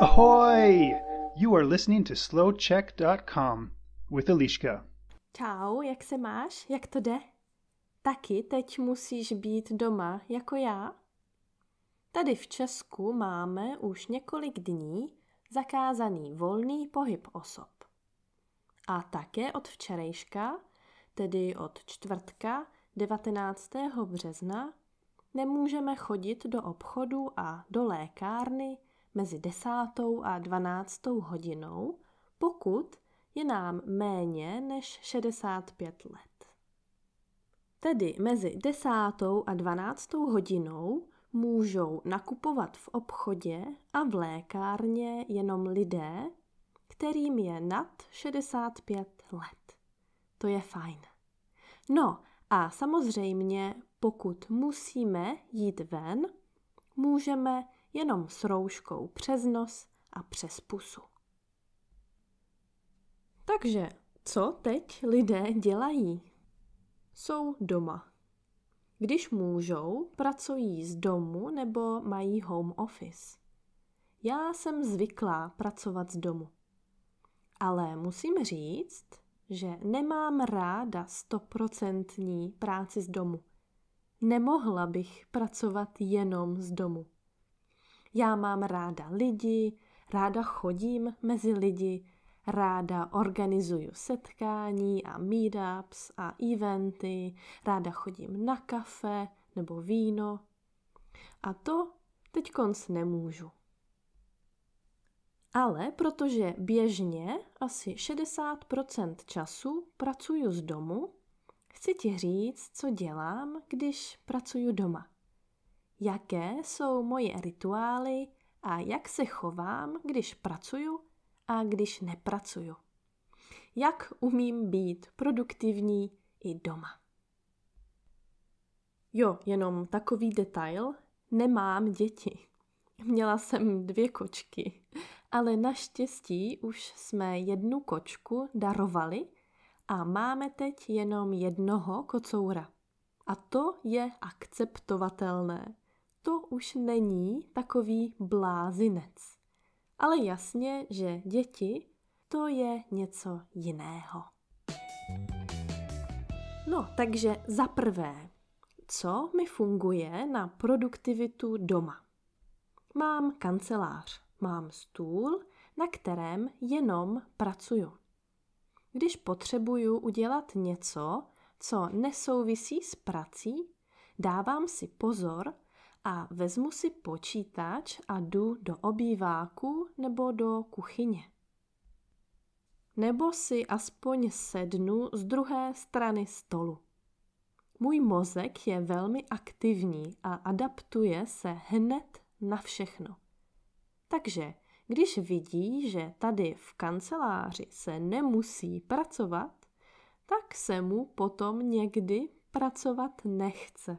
Ahoy! You are listening to slowcheck.com with Eliška. Čau, jak se máš? Jak to jde? Taky teď musíš být doma jako já? Tady v Česku máme už několik dní zakázaný volný pohyb osob. A také od včerejška, tedy od čtvrtka 19. března, nemůžeme chodit do obchodu a do lékárny mezi 10. a 12. hodinou, pokud je nám méně než 65 let. Tedy mezi 10. a 12. hodinou můžou nakupovat v obchodě a v lékárně jenom lidé, kterým je nad 65 let. To je fajn. No a samozřejmě pokud musíme jít ven, můžeme jenom s rouškou přes nos a přes pusu. Takže co teď lidé dělají? Jsou doma. Když můžou, pracují z domu nebo mají home office. Já jsem zvyklá pracovat z domu. Ale musím říct, že nemám ráda stoprocentní práci z domu. Nemohla bych pracovat jenom z domu. Já mám ráda lidi, ráda chodím mezi lidi, ráda organizuju setkání a meetups a eventy, ráda chodím na kafe nebo víno. A to teď konc nemůžu. Ale protože běžně asi 60% času pracuju z domu, Chci ti říct, co dělám, když pracuji doma. Jaké jsou moje rituály a jak se chovám, když pracuju a když nepracuju. Jak umím být produktivní i doma. Jo, jenom takový detail. Nemám děti. Měla jsem dvě kočky, ale naštěstí už jsme jednu kočku darovali a máme teď jenom jednoho kocoura. A to je akceptovatelné. To už není takový blázinec. Ale jasně, že děti to je něco jiného. No, takže za prvé, co mi funguje na produktivitu doma? Mám kancelář, mám stůl, na kterém jenom pracuju když potřebuju udělat něco, co nesouvisí s prací, dávám si pozor a vezmu si počítač a jdu do obýváku nebo do kuchyně. Nebo si aspoň sednu z druhé strany stolu. Můj mozek je velmi aktivní a adaptuje se hned na všechno. Takže když vidí, že tady v kanceláři se nemusí pracovat, tak se mu potom někdy pracovat nechce.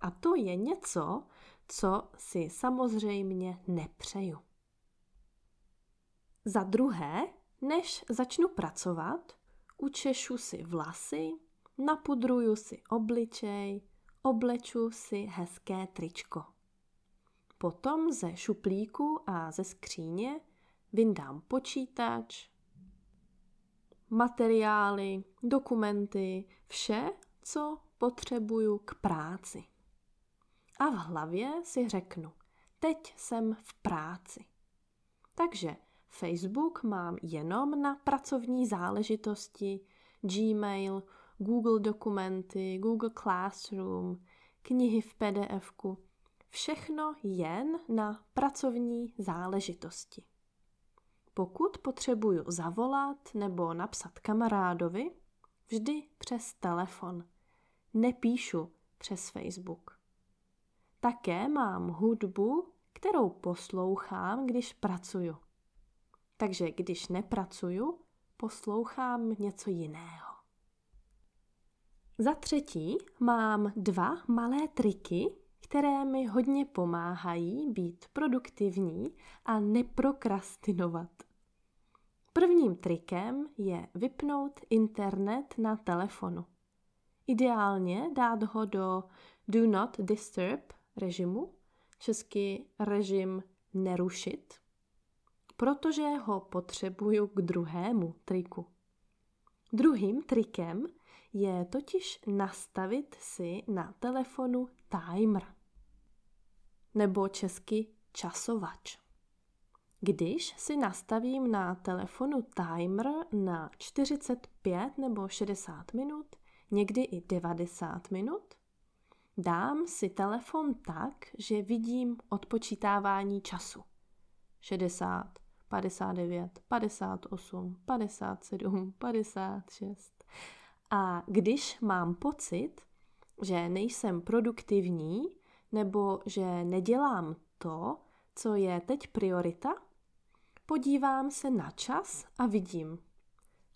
A to je něco, co si samozřejmě nepřeju. Za druhé, než začnu pracovat, učešu si vlasy, napudruju si obličej, obleču si hezké tričko. Potom ze šuplíku a ze skříně vyndám počítač, materiály, dokumenty, vše, co potřebuju k práci. A v hlavě si řeknu, teď jsem v práci. Takže Facebook mám jenom na pracovní záležitosti, Gmail, Google dokumenty, Google Classroom, knihy v PDFku všechno jen na pracovní záležitosti. Pokud potřebuju zavolat nebo napsat kamarádovi, vždy přes telefon. Nepíšu přes Facebook. Také mám hudbu, kterou poslouchám, když pracuju. Takže když nepracuju, poslouchám něco jiného. Za třetí mám dva malé triky, které mi hodně pomáhají být produktivní a neprokrastinovat. Prvním trikem je vypnout internet na telefonu. Ideálně dát ho do Do Not Disturb režimu, český režim nerušit, protože ho potřebuju k druhému triku. Druhým trikem je totiž nastavit si na telefonu timer nebo česky časovač. Když si nastavím na telefonu timer na 45 nebo 60 minut, někdy i 90 minut, dám si telefon tak, že vidím odpočítávání času. 60, 59, 58, 57, 56. A když mám pocit, že nejsem produktivní nebo že nedělám to, co je teď priorita, podívám se na čas a vidím.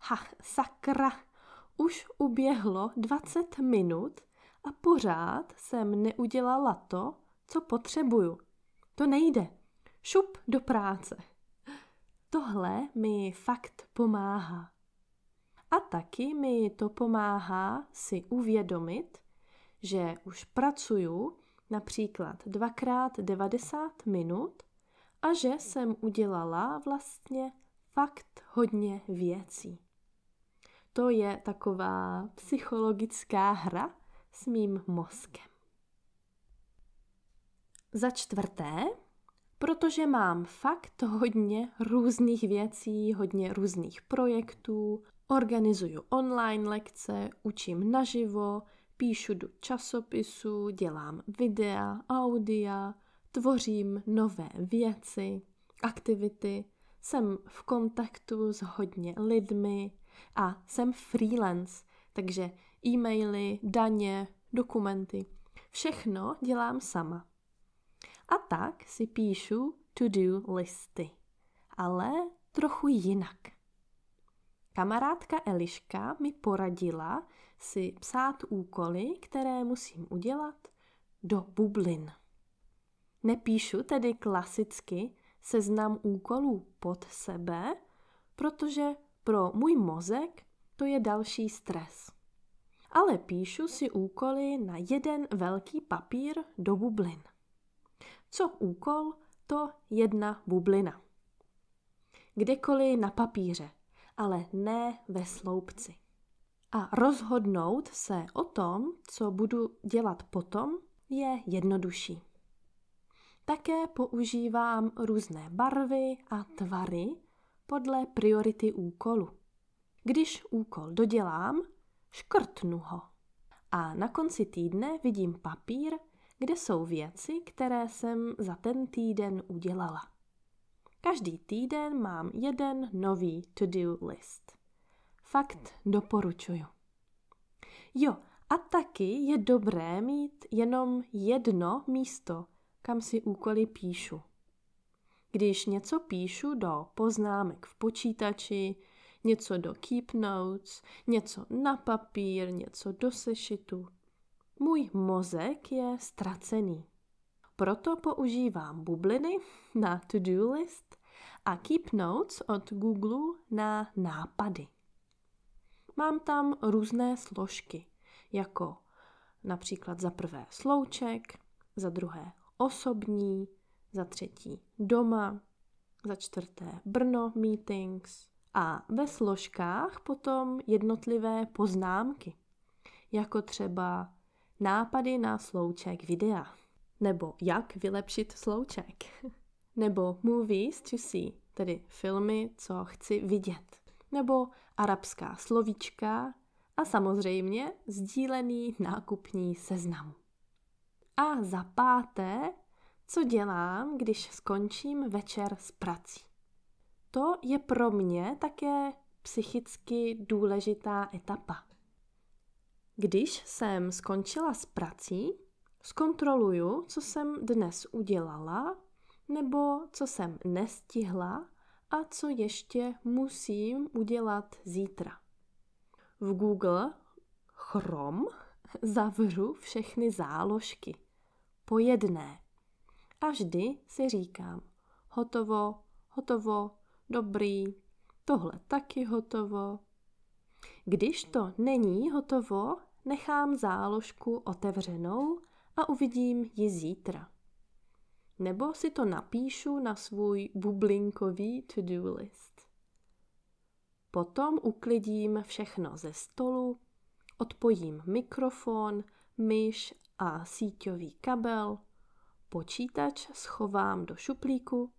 Ha, sakra, už uběhlo 20 minut a pořád jsem neudělala to, co potřebuju. To nejde. Šup do práce. Tohle mi fakt pomáhá. A taky mi to pomáhá si uvědomit, že už pracuju například dvakrát 90 minut a že jsem udělala vlastně fakt hodně věcí. To je taková psychologická hra s mým mozkem. Za čtvrté, protože mám fakt hodně různých věcí, hodně různých projektů, organizuju online lekce, učím naživo, píšu do časopisu, dělám videa, audia, tvořím nové věci, aktivity, jsem v kontaktu s hodně lidmi a jsem freelance, takže e-maily, daně, dokumenty. Všechno dělám sama. A tak si píšu to-do listy, ale trochu jinak. Kamarádka Eliška mi poradila si psát úkoly, které musím udělat do bublin. Nepíšu tedy klasicky seznam úkolů pod sebe, protože pro můj mozek to je další stres. Ale píšu si úkoly na jeden velký papír do bublin. Co úkol, to jedna bublina. Kdekoliv na papíře, ale ne ve sloupci. A rozhodnout se o tom, co budu dělat potom, je jednodušší. Také používám různé barvy a tvary podle priority úkolu. Když úkol dodělám, škrtnu ho. A na konci týdne vidím papír, kde jsou věci, které jsem za ten týden udělala. Každý týden mám jeden nový to-do list. Fakt doporučuju. Jo, a taky je dobré mít jenom jedno místo, kam si úkoly píšu. Když něco píšu do poznámek v počítači, něco do Keep Notes, něco na papír, něco do sešitu, můj mozek je ztracený. Proto používám bubliny na to-do list a Keep Notes od Google na nápady. Mám tam různé složky, jako například za prvé slouček, za druhé osobní, za třetí doma, za čtvrté Brno meetings a ve složkách potom jednotlivé poznámky, jako třeba nápady na slouček videa nebo jak vylepšit slouček. nebo movies to see, tedy filmy, co chci vidět, nebo arabská slovíčka a samozřejmě sdílený nákupní seznam. A za páté, co dělám, když skončím večer s prací. To je pro mě také psychicky důležitá etapa. Když jsem skončila s prací, zkontroluju, co jsem dnes udělala nebo co jsem nestihla a co ještě musím udělat zítra. V Google Chrome zavřu všechny záložky. Po jedné. A vždy si říkám, hotovo, hotovo, dobrý, tohle taky hotovo. Když to není hotovo, nechám záložku otevřenou a uvidím ji zítra nebo si to napíšu na svůj bublinkový to-do list. Potom uklidím všechno ze stolu, odpojím mikrofon, myš a síťový kabel, počítač schovám do šuplíku,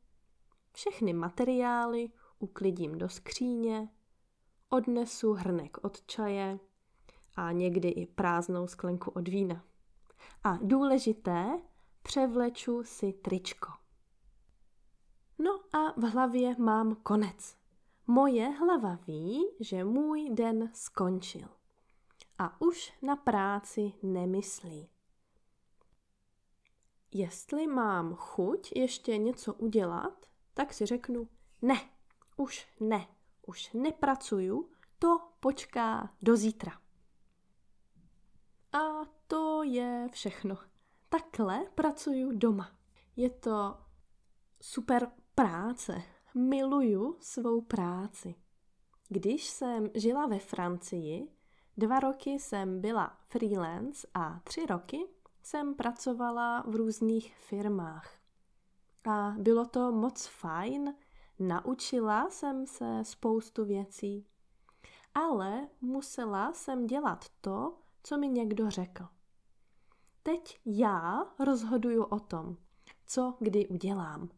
všechny materiály uklidím do skříně, odnesu hrnek od čaje a někdy i prázdnou sklenku od vína. A důležité, převleču si tričko. No a v hlavě mám konec. Moje hlava ví, že můj den skončil. A už na práci nemyslí. Jestli mám chuť ještě něco udělat, tak si řeknu ne, už ne, už nepracuju, to počká do zítra. A to je všechno takhle pracuju doma. Je to super práce. Miluju svou práci. Když jsem žila ve Francii, dva roky jsem byla freelance a tři roky jsem pracovala v různých firmách. A bylo to moc fajn, naučila jsem se spoustu věcí, ale musela jsem dělat to, co mi někdo řekl. Teď já rozhoduju o tom, co kdy udělám.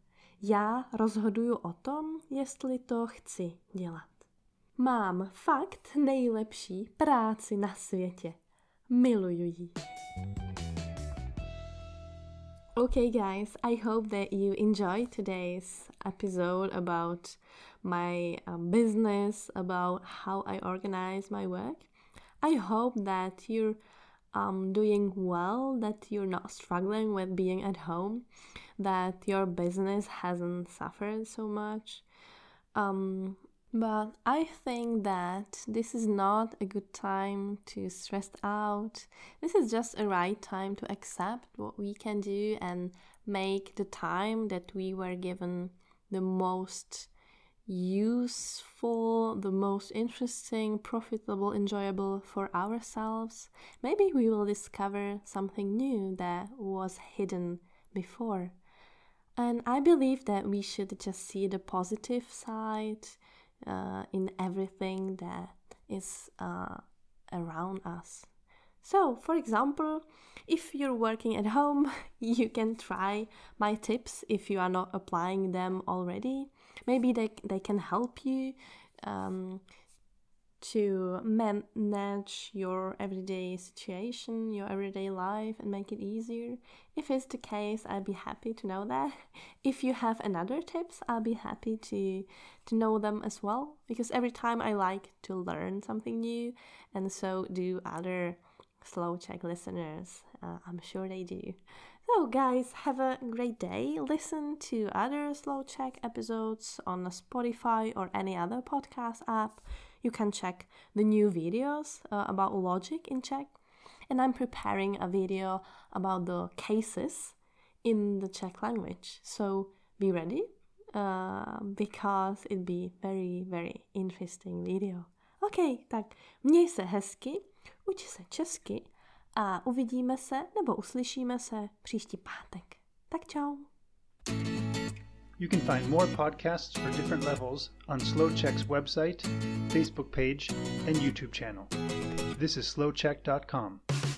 Já rozhoduju o tom, jestli to chci dělat. Mám fakt nejlepší práci na světě. Miluju ji. Okay, guys, I hope that you enjoyed today's episode about my um, business, about how I organize my work. I hope that you're um, doing well, that you're not struggling with being at home, that your business hasn't suffered so much. Um, but I think that this is not a good time to stress out. This is just a right time to accept what we can do and make the time that we were given the most useful, the most interesting, profitable, enjoyable for ourselves, maybe we will discover something new that was hidden before. And I believe that we should just see the positive side uh, in everything that is uh, around us. So, for example, if you're working at home, you can try my tips if you are not applying them already maybe they they can help you um, to manage your everyday situation, your everyday life, and make it easier. If it's the case, I'd be happy to know that. If you have another tips, I'll be happy to to know them as well because every time I like to learn something new, and so do other slow Czech listeners. Uh, I'm sure they do. So, guys, have a great day. Listen to other slow Czech episodes on Spotify or any other podcast app. You can check the new videos uh, about logic in Czech. And I'm preparing a video about the cases in the Czech language. So, be ready uh, because it'd be very, very interesting video. OK, tak měj se hezky, uč se česky a uvidíme se nebo uslyšíme se příští pátek. Tak čau. You can find more podcasts for different levels on SlowCheck's website, Facebook page, and YouTube channel. This is slowcheck.com.